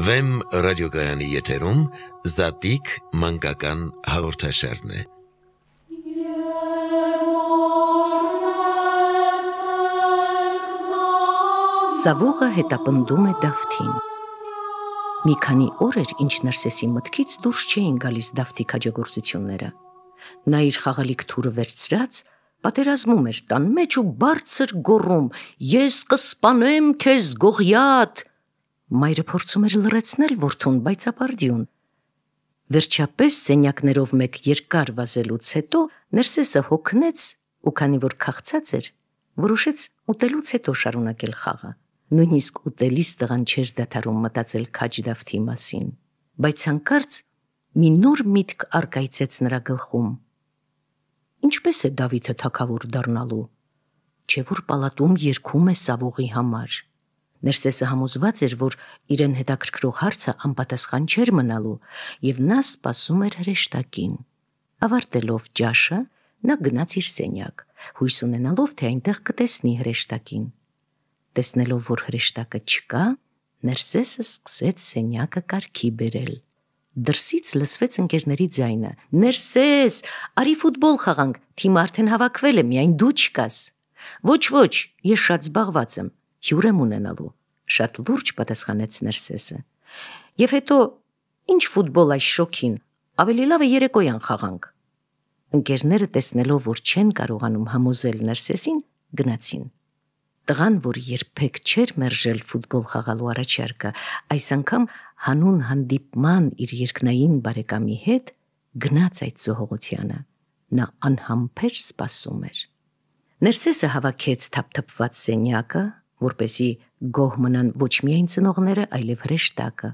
Վեմ ռադիոգայանի եթերում զատիկ մանկական հաղորդաշարն է։ Սավուղը հետապնդում է Դավթին։ Մի քանի օր էր, ինչ Նարսեսի մտքից դուրս չէին գալիս Դավթի քաջագործությունները։ Նա իր խաղալիք թուրը վերցրած պատերազմում էր տան մեջ ու բարձր գոռում. «Ես կսպանեմ քեզ, Գողիաթ!» Մայրը փորձում էր լրացնել որդուն, բայց ապարդյուն։ Վերջապես սենյակներով մեկ երկար վազելուց հետո Ներսեսը հոգնեց ու քանի որ քաղցած էր, որոշեց ուտելուց հետո շարունակել խաղը։ Նույնիսկ ուտելիս տղան չէր դադարում մտածել քաջդավթի մասին, բայց հանկարծ մի նոր միտք արկայծեց նրա գլխում։ Ինչպես է Դավիթը թակավոր դառնալու։ Չէ որ պալատում երկում է Սավուղի համար։ Ներսեսը համոզված էր, որ իրեն հետաքրքրող հարցը անպատասխան չէր մնալու, եւ նա սպասում էր հրեշտակին։ Ավարտելով ճաշը, նա գնաց իր սենյակ, հույս ունենալով, թե այնտեղ կտեսնի հրեշտակին։ Տեսնելով, որ հրեշտակը չկա, Ներսեսը սկսեց սենյակը կարքի բերել։ Դրսից լսվեց ընկերների ձայնը. «Ներսես, արի ֆուտբոլ խաղանք, թիմը արդեն հավաքվել է, միայն դու չկաս»։ «Ոչ, ոչ, ես շատ զբաղված եմ, հյուր եմ ունենալու» շատ լուրջ պատասխանեց Ներսեսը։ Եվ հետո ինչ ֆուտբոլ այս շոքին, ավելի լավ է երեկոյան խաղանք։ Ընկերները տեսնելով, որ չեն կարողանում համոզել Ներսեսին, գնացին։ Տղան, որ երբեք չէր մերժել ֆուտբոլ խաղալու առաջարկը, այս անգամ հանուն հանդիպման իր երկնային բարեկամի հետ գնաց այդ զողողությանը։ Նա անհամբեր սպասում էր։ Ներսեսը հավաքեց թափթփված սենյակը, որպեսի գոհ մնան ոչ միայն ծնողները, այլև հրեշտակը։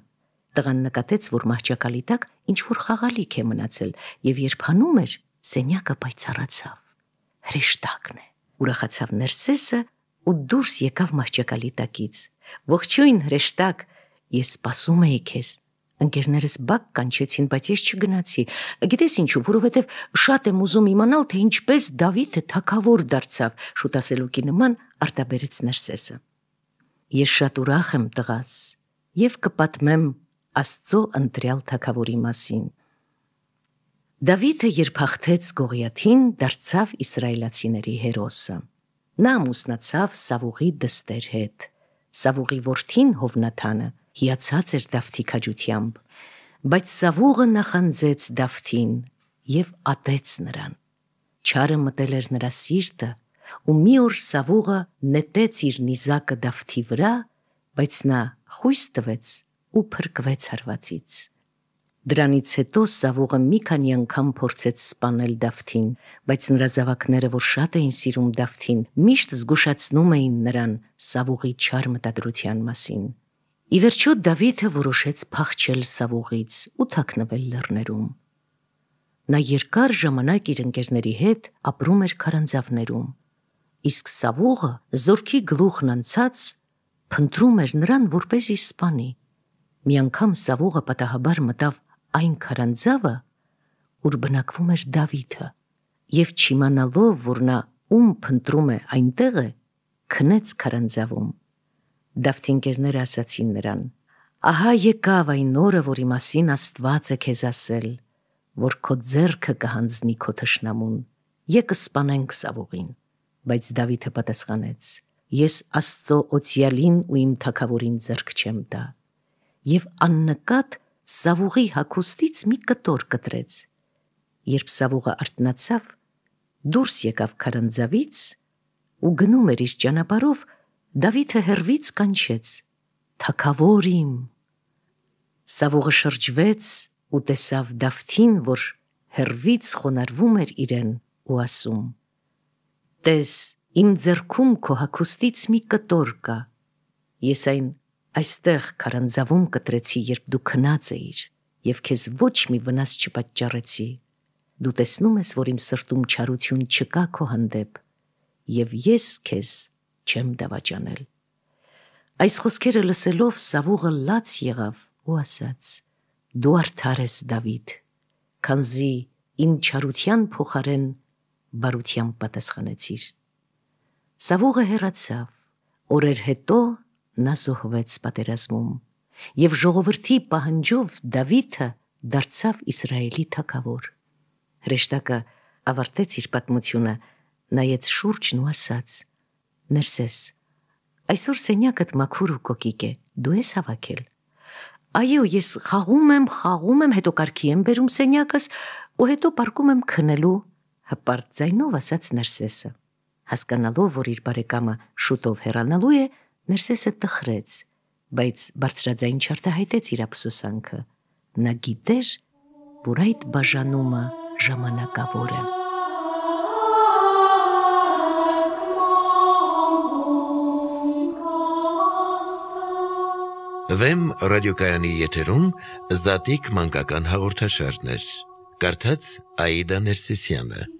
Տղան նկատեց, որ մահճակալի տակ ինչ-որ խաղալիք է մնացել, եւ երբ հանում էր, սենյակը պայծառացավ։ Հրեշտակն է։ Ուրախացավ Ներսեսը ու դուրս եկավ մահճակալի տակից։ Ողջույն հրեշտակ, ես սպասում էի քեզ։ Ընկերներս բակ կանչեցին, բայց ես չգնացի։ Գիտես ինչու, որովհետև շատ եմ ուզում իմանալ, թե ինչպես Դավիթը թակավոր դարձավ։ Շուտ ասելուկի նման արտաբերեց Ներսեսը։ Ես շատ ուրախ եմ տղաս եւ կպատմեմ Աստծո ընտրյալ թակավորի մասին։ Դավիթը երբ հաղթեց Գողիաթին, դարձավ իսրայելացիների հերոսը։ Նա ամուսնացավ Սավուղի դստեր հետ։ Սավուղի որդին Հովնաթանը հիացած էր Դավթի քաջությամբ, բայց Սավուղը նախանձեց Դավթին եւ ատեց նրան։ Չարը մտել էր նրա սիրտը ու մի օր Սավուղը նետեց իր նիզակը Դավթի վրա, բայց նա խույս տվեց ու փրկվեց հարվածից։ Դրանից հետո Սավուղը մի քանի անգամ փորձեց սպանել Դավթին, բայց նրա զավակները, որ շատ էին սիրում Դավթին, միշտ զգուշացնում էին նրան Սավուղի չար մտադրության մասին։ Ի վերջո Դավիթը որոշեց փախչել Սավուղից ու թաքնվել լեռներում։ Նա երկար ժամանակ իր ընկերների հետ ապրում էր քարանձավներում իսկ Սավուղը զորքի գլուխն անցած փնտրում էր նրան, որպեսի սպանի։ Մի անգամ Սավուղը պատահաբար մտավ այն քարանձավը, ուր բնակվում էր Դավիթը, եւ չիմանալով, որ նա ում փնտրում է այնտեղ, քնեց քարանձավում։ Դավթինկերները ասացին նրան. «Ահա եկավ այն օրը, որի մասին Աստված է քեզ ասել, որ քո ձեռքը կհանձնի քո թշնամուն։ Եկը սպանենք Սավուղին» բայց Դավիթը պատասխանեց. Ես Աստծո օցյալին ու իմ թակավորին ձեռք չեմ տա։ Եվ աննկատ Սավուղի հակոստից մի կտոր կտրեց։ Երբ Սավուղը արտնացավ, դուրս եկավ քարանձավից ու գնում էր իր ճանապարով, Դավիթը հերվից կանչեց. «Թակավոր իմ»։ Սավուղը շրջվեց ու տեսավ Դավթին, որ հերվից խոնարվում էր իրեն ու ասում. Տես, իմ ձեռքում քո հագուստից մի կտոր կա։ Ես այն այստեղ քարանձավում կտրեցի, երբ դու քնած էիր, եւ քեզ ոչ մի վնաս չպատճառեցի։ Դու տեսնում ես, որ իմ սրտում չարություն չկա քո հանդեպ, եւ ես քեզ չեմ դավաճանել։ Այս խոսքերը լսելով Սավուղը լաց եղավ ու ասաց. Դու արդար ես, Դավիթ, քանզի իմ չարության փոխարեն բարությամբ պատասխանեցիր։ Սավուղը հեռացավ։ Օրեր հետո նա զոհվեց պատերազմում, եւ ժողովրդի պահանջով Դավիթը դարձավ Իսրայելի թագավոր։ Հրեշտակը ավարտեց իր պատմությունը, նայեց շուրջն ու ասաց. «Ներսես, այսօր սենյակդ մաքուր ու կոկիկ է, դու ես հավաքել»։ Այո, ես խաղում եմ, խաղում եմ, հետո կարքի եմ բերում սենյակս ու հետո պարկում եմ քնելու հպարտ ձայնով ասաց Ներսեսը։ Հասկանալով, որ իր բարեկամը շուտով հեռանալու է, Ներսեսը տխրեց, բայց բարձրաձայն չարտահայտեց իր ափսոսանքը։ Նա գիտեր, որ այդ բաժանումը ժամանակավոր է։ Վեմ ռադիոկայանի եթերում զատիկ մանկական հաղորդաշարներ։ Կարդաց Աիդա Ներսիսյանը։